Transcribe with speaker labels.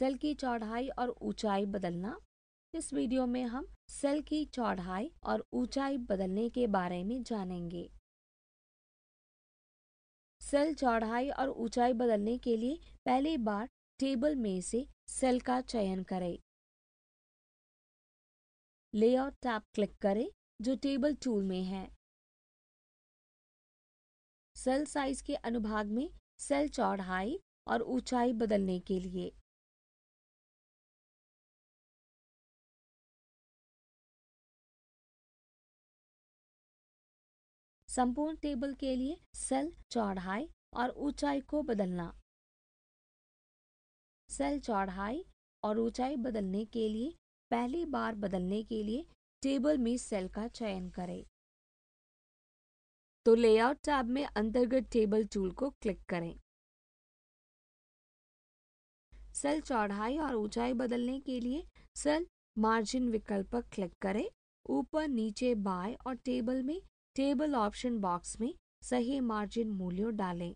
Speaker 1: cell की चौड़ाई और ऊंचाई बदलना इस वीडियो में हम सेल की चौड़ाई और ऊंचाई बदलने के बारे में जानेंगे सेल चौड़ाई और ऊंचाई बदलने के लिए पहली बार टेबल में से सेल का चयन करें लेआउट टैब क्लिक करें जो टेबल टूल में है सेल साइज के अनुभाग में सेल चौड़ाई और ऊंचाई बदलने के लिए
Speaker 2: संपूर्ण टेबल के लिए
Speaker 1: सेल चौड़ाई और ऊंचाई को बदलना सेल चौड़ाई और ऊंचाई बदलने के लिए पहली बार बदलने के लिए टेबल में सेल का चयन करें तो लेआउट टैब में अंतर्गत टेबल टूल को क्लिक करें सेल चौड़ाई और ऊंचाई बदलने के लिए सेल मार्जिन विकल्प पर क्लिक करें ऊपर नीचे बाएं और टेबल में टेबल ऑप्शन बॉक्स में सही
Speaker 2: मार्जिन मूल्यों डालें